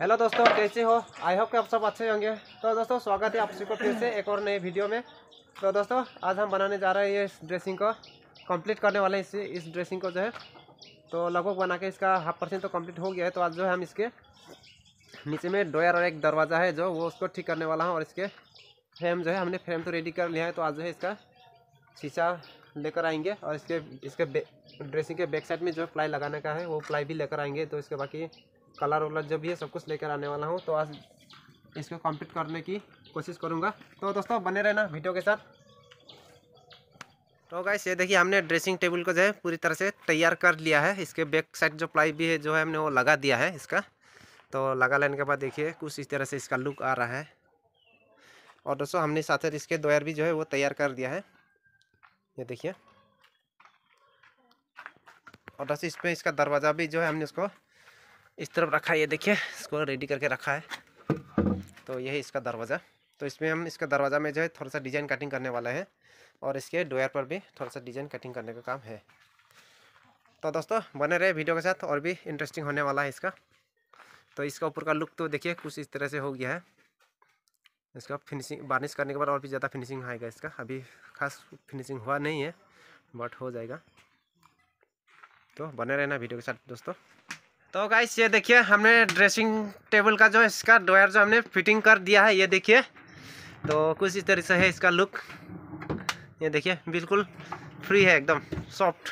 Hello दोस्तों कैसे हो आई होप कि आप सब अच्छे होंगे तो दोस्तों स्वागत है आप सभी को फिर से एक और नए वीडियो में तो दोस्तों आज हम बनाने जा रहे हैं इस ड्रेसिंग को कंप्लीट करने वाले इस इस ड्रेसिंग को जो है तो लगभग बना के इसका हाफ परसेंट तो कंप्लीट हो गया है तो आज जो है हम इसके नीचे में डोयर और एक दरवाज़ा है जो वो उसको ठीक करने वाला हूँ और इसके फ्रेम जो है हमने फ्रेम तो रेडी कर लिया है तो आज जो है इसका शीशा लेकर आएंगे और इसके इसके ड्रेसिंग के बैक साइड में जो प्लाई लगाने का है वो प्लाई भी लेकर आएंगे तो इसके बाकी कलर वलर जो भी है सब कुछ लेकर आने वाला हूँ तो आज इसको कंप्लीट करने की कोशिश करूँगा तो दोस्तों बने रहना वीडियो के साथ तो गाइस ये देखिए हमने ड्रेसिंग टेबल को जो है पूरी तरह से तैयार कर लिया है इसके बैक साइड जो प्लाई भी है जो है हमने वो लगा दिया है इसका तो लगा लेने के बाद देखिए कुछ इस तरह से इसका लुक आ रहा है और दोस्तों हमने साथ साथ इसके दोयर भी जो है वो तैयार कर दिया है ये देखिए और दोस्तों इस पर इसका दरवाज़ा भी जो है हमने उसको इस तरफ रखा है ये देखिए इसको रेडी करके रखा है तो यही इसका दरवाज़ा तो इसमें हम इसका दरवाज़ा में जो है थोड़ा सा डिज़ाइन कटिंग करने वाला है और इसके डोयर पर भी थोड़ा सा डिज़ाइन कटिंग करने का काम है तो दोस्तों बने रहे वीडियो के साथ और भी इंटरेस्टिंग होने वाला है इसका तो इसका ऊपर का लुक तो देखिए कुछ इस तरह से हो गया है इसका फिनिशिंग बारिश करने के बाद और भी ज़्यादा फिनिशिंग आएगा इसका अभी खास फिनिशिंग हुआ नहीं है बट हो जाएगा तो बने रहना वीडियो के साथ दोस्तों तो गाइस ये देखिए हमने ड्रेसिंग टेबल का जो इसका ड्रायर जो हमने फिटिंग कर दिया है ये देखिए तो कुछ इस तरह से है इसका लुक ये देखिए बिल्कुल फ्री है एकदम सॉफ्ट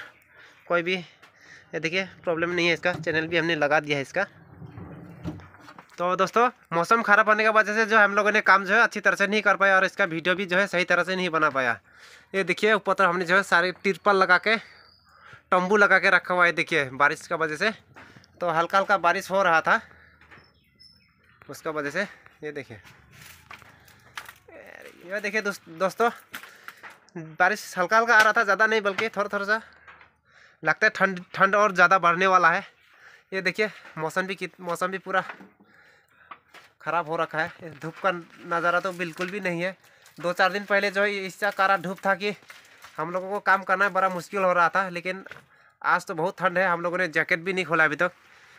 कोई भी ये देखिए प्रॉब्लम नहीं है इसका चैनल भी हमने लगा दिया है इसका तो दोस्तों मौसम ख़राब होने की वजह से जो हम लोगों ने काम जो है अच्छी तरह से नहीं कर पाया और इसका वीडियो भी जो है सही तरह से नहीं बना पाया ये देखिए ऊपर हमने जो है सारे तिरपल लगा के टम्बू लगा के रखा हुआ है देखिए बारिश की वजह से तो हल्का हल्का बारिश हो रहा था उसका वजह से ये देखिए ये देखिए दोस्तों बारिश हल्का हल्का आ रहा था ज़्यादा नहीं बल्कि थोड़ा थोड़ा सा लगता है ठंड ठंड और ज़्यादा बढ़ने वाला है ये देखिए मौसम भी मौसम भी पूरा ख़राब हो रखा है धूप का नज़ारा तो बिल्कुल भी नहीं है दो चार दिन पहले जो है इसका कारा धूप था कि हम लोगों को काम करना बड़ा मुश्किल हो रहा था लेकिन आज तो बहुत ठंड है हम लोगों ने जैकेट भी नहीं खोला अभी तक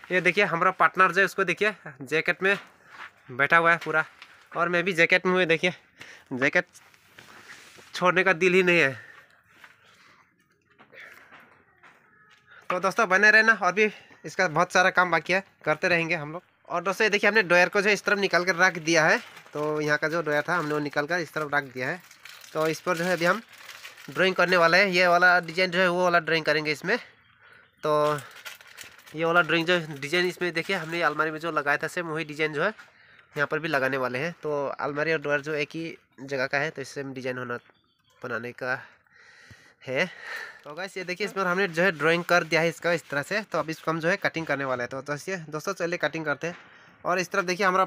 तो। ये देखिए हमारा पार्टनर जो है उसको देखिए जैकेट में बैठा हुआ है पूरा और मैं भी जैकेट में हुए देखिए जैकेट छोड़ने का दिल ही नहीं है तो दोस्तों बने रहना और भी इसका बहुत सारा काम बाकी है करते रहेंगे हम लोग और दोस्तों ये देखिए हमने डोयर को जो इस तरफ निकाल कर रख दिया है तो यहाँ का जो डोयर था हमने वो निकाल कर इस तरफ रख दिया है तो इस पर जो है अभी हम ड्राइंग करने वाले हैं ये वाला डिजाइन जो है वो वाला ड्राइंग करेंगे इसमें तो ये वाला ड्राइंग जो डिज़ाइन इसमें देखिए हमने अलमारी में जो लगाया था सेम वही डिज़ाइन जो है यहाँ पर भी लगाने वाले हैं तो अलमारी और डोर जो एक ही जगह का है तो सेम डिज़ाइन होना बनाने का है तो गैस ये देखिए इसमें हमने जो है ड्राइंग कर दिया है इसका इस तरह से तो अब इसको हम जो है कटिंग करने वाले हैं तो, तो दोस्तों चलिए कटिंग करते हैं और इस तरफ देखिए हमारा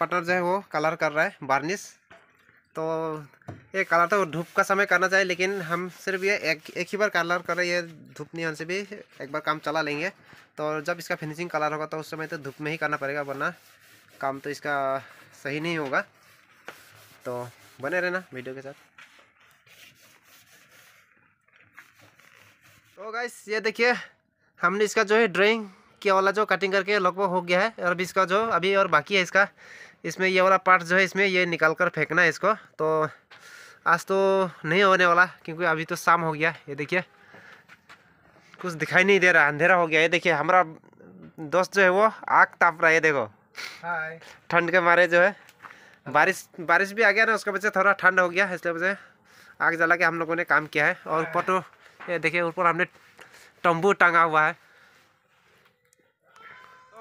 पटर जो है वो कलर कर रहा है बार्निश तो ये कलर तो धूप का समय करना चाहिए लेकिन हम सिर्फ ये एक एक ही बार कलर कर रहे हैं धूप नहीं से भी एक बार काम चला लेंगे तो जब इसका फिनिशिंग कलर होगा तो उस समय तो धूप में ही करना पड़ेगा वरना काम तो इसका सही नहीं होगा तो बने रहना वीडियो के साथ तो गाइस ये देखिए हमने इसका जो है ड्राइंग किया वाला जो कटिंग करके लगभग हो गया है और अभी इसका जो अभी और बाकी है इसका इसमें ये वाला पार्ट जो है इसमें ये निकाल कर फेंकना है इसको तो आज तो नहीं होने वाला क्योंकि अभी तो शाम हो गया ये देखिए कुछ दिखाई नहीं दे रहा अंधेरा हो गया ये देखिए हमारा दोस्त जो है वो आग ताप रहा है देखो ठंड के मारे जो है बारिश बारिश भी आ गया ना उसके वजह से थोड़ा ठंड हो गया इसलिए वजह आग जला के हम लोगों ने काम किया है और ऊपर तो ये देखिए ऊपर हमने टम्बू टांगा हुआ है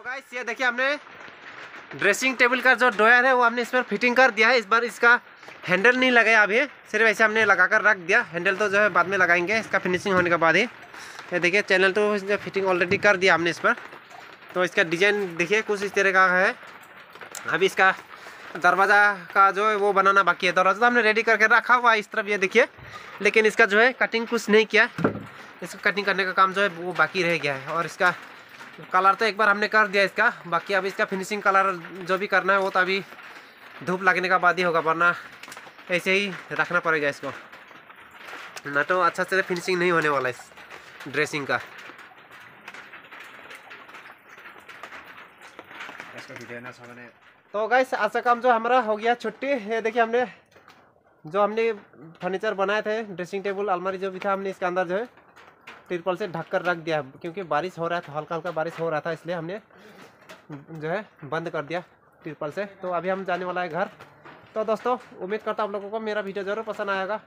तो ये देखिए हमने ड्रेसिंग टेबल का जो डोयर है वो हमने इस पर फिटिंग कर दिया है इस बार इसका हैंडल नहीं लगाया अभी सिर्फ ऐसे हमने लगा कर रख दिया हैंडल तो जो है बाद में लगाएंगे इसका फिनिशिंग होने के बाद ही ये देखिए चैनल तो फिटिंग ऑलरेडी कर दिया हमने इस पर तो इसका डिजाइन देखिए कुछ इस तरह का है अभी इसका दरवाज़ा का जो है वो बनाना बाकी है दरवाज़ा तो हमने रेडी करके रखा हुआ है इस तरफ ये देखिए लेकिन इसका जो है कटिंग कुछ नहीं किया इसका कटिंग करने का काम जो है वो बाकी रह गया है और इसका कलर तो एक बार हमने कर दिया इसका बाकी अब इसका फिनिशिंग कलर जो भी करना है वो तो अभी धूप लगने का बाद ही होगा वरना ऐसे ही रखना पड़ेगा इसको ना तो अच्छा से फिनिशिंग नहीं होने वाला इस ड्रेसिंग का तो गाइस आज का काम जो हमारा हो गया छुट्टी ये देखिए हमने जो हमने फर्नीचर बनाए थे ड्रेसिंग टेबल अलमारी जो भी था हमने इसके अंदर जो है ट्रिपल से ढक कर रख दिया क्योंकि बारिश हो रहा था हल्का हल्का बारिश हो रहा था इसलिए हमने जो है बंद कर दिया ट्रिपल से तो अभी हम जाने वाला है घर तो दोस्तों उम्मीद करता हूँ आप लोगों को मेरा वीडियो जरूर पसंद आएगा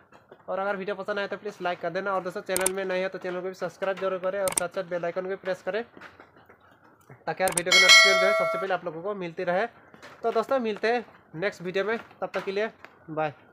और अगर वीडियो पसंद आए तो प्लीज़ लाइक कर देना और दोस्तों चैनल में नहीं है तो चैनल को भी सब्सक्राइब जरूर करें और साथ साथ बेलाइकन को भी प्रेस करें ताकि यार वीडियो का नोटिफिकेशन जो है सबसे पहले आप लोगों को मिलती रहे तो दोस्तों मिलते हैं नेक्स्ट वीडियो में तब तक के लिए बाय